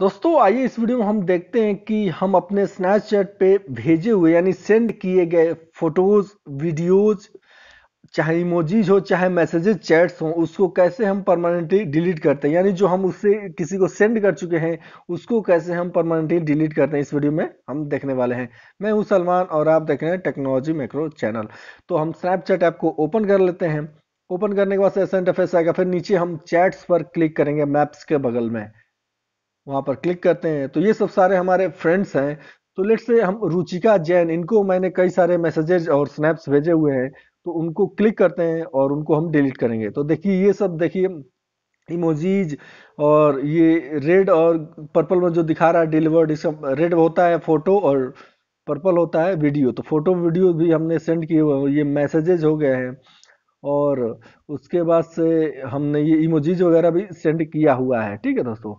दोस्तों आइए इस वीडियो में हम देखते हैं कि हम अपने स्नैपचैट पे भेजे हुए यानी सेंड किए गए फोटोज वीडियोज चाहे इमोजीज हो चाहे मैसेजेज चैट्स हो उसको कैसे हम परमानेंटली डिलीट करते हैं यानी जो हम उससे किसी को सेंड कर चुके हैं उसको कैसे हम परमानेंटली डिलीट करते हैं इस वीडियो में हम देखने वाले हैं मैं हूं सलमान और आप देख रहे हैं टेक्नोलॉजी मैक्रो चैनल तो हम स्नैपचैट ऐप को ओपन कर लेते हैं ओपन करने के बाद ऐसा इंटरफेस आएगा फिर नीचे हम चैट्स पर क्लिक करेंगे मैप्स के बगल में वहां पर क्लिक करते हैं तो ये सब सारे हमारे फ्रेंड्स हैं तो लेट से हम रुचिका जैन इनको मैंने कई सारे मैसेजेज और स्नैप्स भेजे हुए हैं तो उनको क्लिक करते हैं और उनको हम डिलीट करेंगे तो देखिए ये सब देखिए इमोजीज और ये रेड और पर्पल में जो दिखा रहा है डिलीवर्ड इसका रेड होता है फोटो और पर्पल होता है वीडियो तो फोटो वीडियो भी हमने सेंड किए हुए ये मैसेजेज हो गए हैं और उसके बाद से हमने ये इमोजीज वगैरह भी सेंड किया हुआ है ठीक है दोस्तों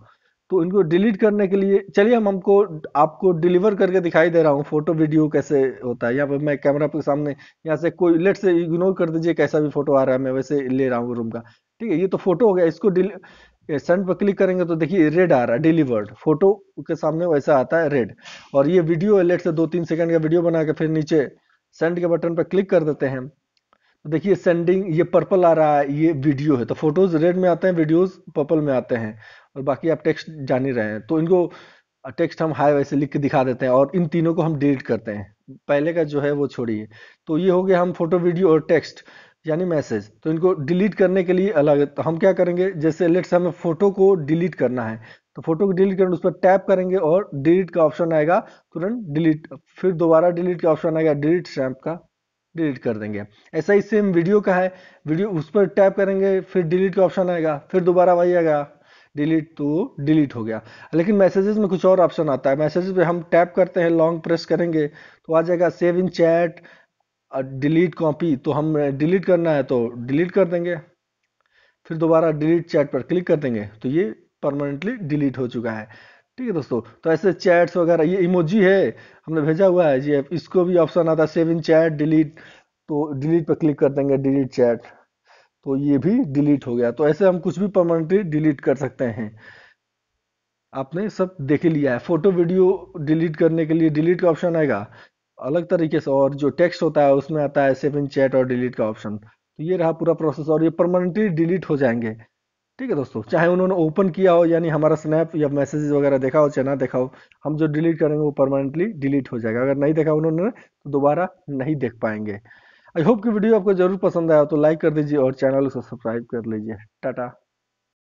तो इनको डिलीट करने के लिए चलिए हम हमको आपको डिलीवर करके दिखाई दे रहा हूँ फोटो वीडियो कैसे होता है यहाँ पर मैं कैमरा के सामने यहाँ से कोई लेट से इग्नोर कर दीजिए कैसा भी फोटो आ रहा है मैं वैसे ले रहा हूँ रूम का ठीक है ये तो फोटो हो गया इसको सेंड पर क्लिक करेंगे तो देखिए रेड आ रहा है डिलीवर्ड फोटो के सामने वैसा आता है रेड और ये वीडियो लेट से दो तीन सेकंड का वीडियो बना के फिर नीचे सेंड के बटन पर क्लिक कर देते हैं देखिए सेंडिंग ये पर्पल आ रहा है ये वीडियो है तो फोटोज रेड में आते हैं वीडियोस पर्पल में आते हैं और बाकी आप टेक्स्ट जान ही रहे हैं तो इनको टेक्स्ट हम हाई वैसे लिख के दिखा देते हैं और इन तीनों को हम डिलीट करते हैं पहले का जो है वो छोड़िए तो ये हो गया हम फोटो वीडियो और टेक्स्ट यानी मैसेज तो इनको डिलीट करने के लिए अलग तो हम क्या करेंगे जैसे लेट्स हमें फोटो को डिलीट करना है तो फोटो को डिलीट करना उस पर टैप करेंगे और डिलीट का ऑप्शन आएगा तुरंत डिलीट फिर दोबारा डिलीट का ऑप्शन आएगा डिलीट स्टैम्प का डिलीट कर देंगे ऐसा ही सेम वीडियो का है वीडियो उस पर टैप करेंगे फिर डिलीट का ऑप्शन आएगा फिर दोबारा वही आएगा डिलीट तो डिलीट हो गया लेकिन मैसेजेस में कुछ और ऑप्शन आता है मैसेजेस पे हम टैप करते हैं लॉन्ग प्रेस करेंगे तो आ जाएगा save in chat delete copy तो हम डिलीट करना है तो डिलीट कर देंगे फिर दोबारा डिलीट चैट पर क्लिक कर देंगे तो ये परमानेंटली डिलीट हो चुका है ठीक है दोस्तों तो ऐसे चैट्स वगैरह ये इमोजी है हमने भेजा हुआ है जी इसको भी ऑप्शन आता है सेव इन चैट डिलीट तो डिलीट पर क्लिक कर देंगे डिलीट चैट तो ये भी डिलीट हो गया तो ऐसे हम कुछ भी परमानेंटली डिलीट कर सकते हैं आपने सब देख लिया है फोटो वीडियो डिलीट करने के लिए डिलीट का ऑप्शन आएगा अलग तरीके से और जो टेक्स्ट होता है उसमें आता है सेव इन चैट और डिलीट का ऑप्शन तो ये रहा पूरा प्रोसेस और ये परमानेंटली डिलीट हो जाएंगे ठीक है दोस्तों चाहे उन्होंने ओपन किया हो यानी हमारा स्नैप या मैसेजेस वगैरह देखा हो चाहे ना देखा हो हम जो डिलीट करेंगे वो परमानेंटली डिलीट हो जाएगा अगर नहीं देखा उन्होंने तो दोबारा नहीं देख पाएंगे आई होप कि वीडियो आपको जरूर पसंद आया तो लाइक कर दीजिए और चैनल को सब्सक्राइब कर लीजिए टाटा